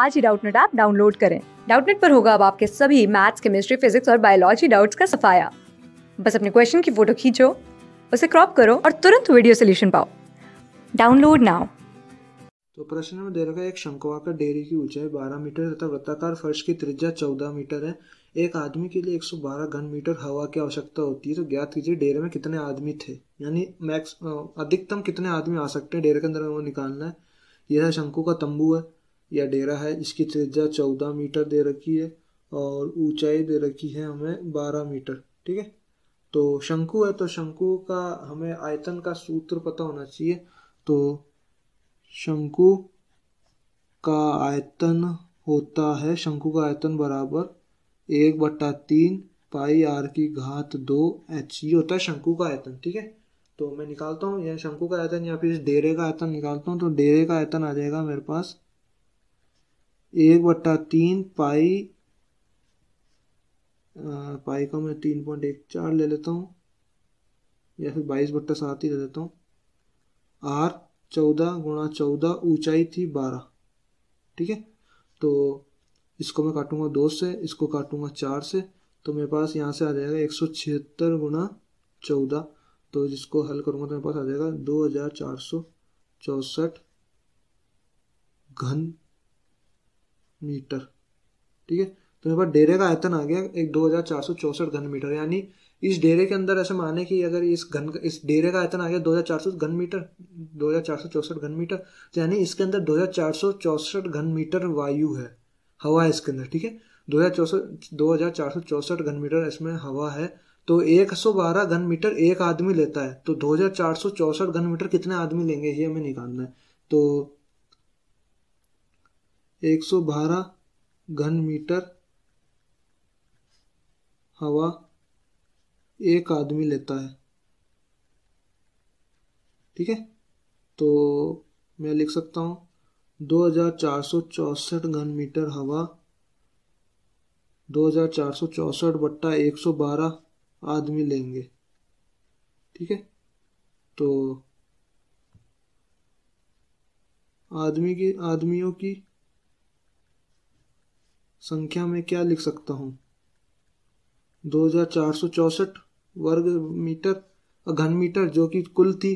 आज ही Doubtnut app download करें डाउटनेट पर होगा अब आपके सभी मैथ्स केमिस्ट्री फिजिक्स और बायोलॉजी डाउट्स का सफाया बस अपने क्वेश्चन की फोटो खींचो उसे क्रॉप करो और तुरंत वीडियो सोल्यूशन पाओ डाउनलोड नाउ तो प्रश्न में दे रखा है एक शंकुआकार डेयरी की ऊंचाई 12 मीटर तथा वृत्ताकार फर्श की त्रिज्या 14 मीटर है एक आदमी के लिए 112 घन मीटर हवा की आवश्यकता होती है तो ज्ञात कीजिए डेरे में कितने आदमी थे यानी मैक्स अधिकतम कितने आदमी आ सकते हैं डेरे के अंदर वो निकालना है यह शंकु का तंबू है या डेरा है इसकी त्रिज्या चौदह मीटर दे रखी है और ऊंचाई दे रखी है हमें बारह मीटर ठीक है तो शंकु है तो शंकु का हमें आयतन का सूत्र पता होना चाहिए तो शंकु का आयतन होता है शंकु का आयतन बराबर एक बट्टा तीन पाई आर की घात दो एच ये होता है शंकु का आयतन ठीक है तो मैं निकालता हूँ यह शंकु का आयतन या फिर डेरे का आयतन निकालता हूँ तो डेरे का आयतन आ जाएगा मेरे पास एक बट्टा तीन पाई आ, पाई का मैं तीन पॉइंट एक चार ले लेता हूँ या फिर बाईस बट्टा सात ही ले लेता हूँ आर चौदह गुणा चौदह ऊंचाई थी बारह ठीक है तो इसको मैं काटूंगा दो से इसको काटूंगा चार से तो मेरे पास यहाँ से आ जाएगा एक सौ छिहत्तर गुणा चौदह तो जिसको हल करूँगा तो मेरे पास आ जाएगा दो हज़ार चार सौ चौसठ घन मीटर ठीक है तो मेरे पास डेरे का आयतन आ गया एक दो हजार चार सौ चौसठ घन मीटर यानी इस डेरे के अंदर ऐसे माने कि अगर इस घन इस डेरे का आयतन आ गया दो हजार चार सौ घन मीटर दो हजार चार सौ चौसठ घन मीटर तो यानी इसके अंदर दो हजार चार सौ चौसठ घन मीटर वायु है हवा है इसके अंदर ठीक है दो हजार चौसठ दो हजार चार सौ चौसठ घन मीटर इसमें हवा है तो एक सौ बारह घन मीटर एक आदमी लेता है तो दो हजार चार सौ 2464 घन मीटर कितने आदमी लेंगे ये हमें निकालना है तो 112 घन मीटर हवा एक आदमी लेता है ठीक है तो मैं लिख सकता हूँ दो हजार चार सौ चौसठ घन मीटर हवा दो हजार चार सौ चौसठ बट्टा एक सौ बारह आदमी लेंगे ठीक है तो आदमी की आदमियों की संख्या में क्या लिख सकता हूँ दो हजार चार सौ चौसठ वर्ग मीटर घन मीटर जो कि कुल थी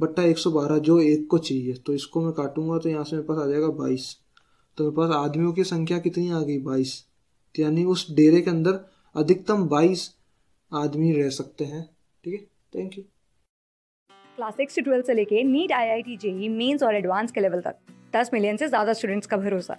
बट्टा एक सौ बारह जो एक को चाहिए तो इसको मैं काटूंगा तो यहाँ से मेरे पास आ जाएगा बाईस तो मेरे पास आदमियों की संख्या कितनी आ गई बाईस यानी उस डेरे के अंदर अधिकतम बाईस आदमी रह सकते हैं ठीक है थैंक यू क्लास सिक्स से ट्वेल्थ से लेके NEET I I T JEE mains और एडवांस के लेवल तक दस मिलियन से ज़्यादा स्टूडेंट्स का भरोसा